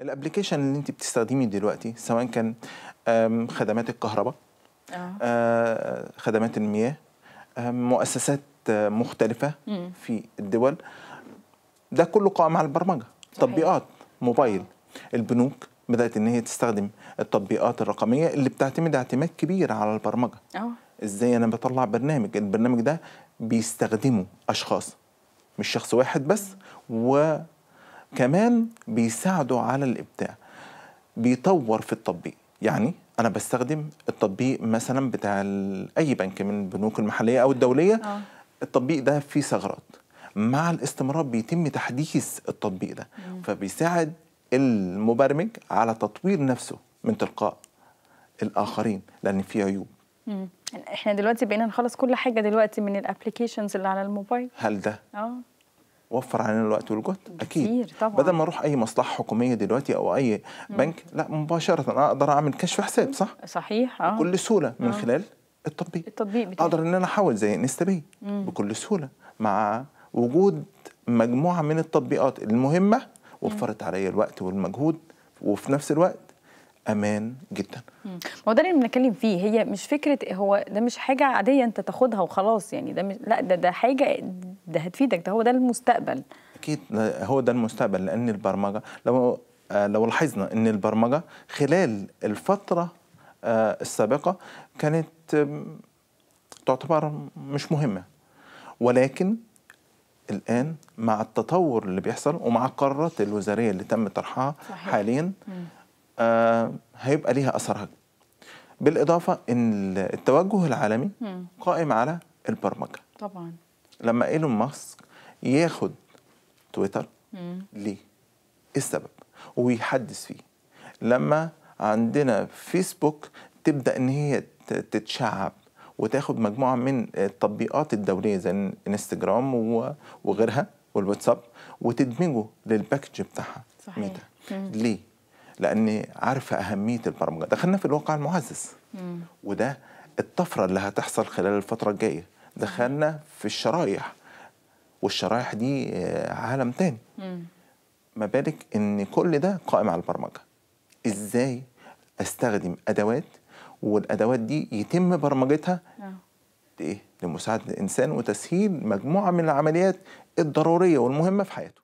الابلكيشن اللي انت بتستخدميه دلوقتي سواء كان خدمات الكهرباء آه. آه، خدمات المياه مؤسسات مختلفة م. في الدول ده كله قائم على البرمجة صحيح. تطبيقات موبايل البنوك بدأت إن هي تستخدم التطبيقات الرقمية اللي بتعتمد اعتماد كبير على البرمجة آه. إزاي أنا بطلع برنامج البرنامج ده بيستخدمه أشخاص مش شخص واحد بس و كمان بيساعدوا على الابداع بيطور في التطبيق يعني انا بستخدم التطبيق مثلا بتاع اي بنك من البنوك المحليه او الدوليه آه. التطبيق ده فيه ثغرات مع الاستمرار بيتم تحديث التطبيق ده مم. فبيساعد المبرمج على تطوير نفسه من تلقاء الاخرين لان في عيوب مم. احنا دلوقتي بقينا نخلص كل حاجه دلوقتي من الابلكيشنز اللي على الموبايل هل ده اه وفر علينا الوقت والجهد اكيد طبعا. بدل ما اروح اي مصلحه حكوميه دلوقتي او اي مم. بنك لا مباشره انا اقدر اعمل كشف حساب صح صحيح اه بكل سهوله من آه. خلال التطبيق التطبيق بتاعي. اقدر ان انا احول زي انستا بكل سهوله مع وجود مجموعه من التطبيقات المهمه وفرت عليا الوقت والمجهود وفي نفس الوقت امان جدا هو ده اللي بنتكلم فيه هي مش فكره هو ده مش حاجه عاديه انت تاخدها وخلاص يعني ده مش لا ده ده حاجه ده هتفيدك ده هو ده المستقبل اكيد هو ده المستقبل لان البرمجه لو آه، لو لاحظنا ان البرمجه خلال الفتره آه، السابقه كانت تعتبر مش مهمه ولكن الان مع التطور اللي بيحصل ومع القرارات الوزاريه اللي تم طرحها حاليا آه، هيبقى ليها اثرها بالاضافه ان التوجه العالمي قائم على البرمجه طبعا لما ايلون ماسك ياخد تويتر ليه؟ ايه السبب؟ ويحدث فيه لما عندنا فيسبوك تبدا ان هي تتشعب وتاخد مجموعه من التطبيقات الدوليه زي انستجرام وغيرها والواتساب وتدمجه للباكج بتاعها صحيح. ميتا ليه؟ لان عارفه اهميه البرمجه دخلنا في الواقع المعزز مم. وده الطفره اللي هتحصل خلال الفتره الجايه دخلنا في الشرايح والشرايح دي آه، عالم تاني ما بالك ان كل ده قائم على البرمجه ازاي استخدم ادوات والادوات دي يتم برمجتها آه. إيه؟ لمساعده الانسان وتسهيل مجموعه من العمليات الضروريه والمهمه في حياته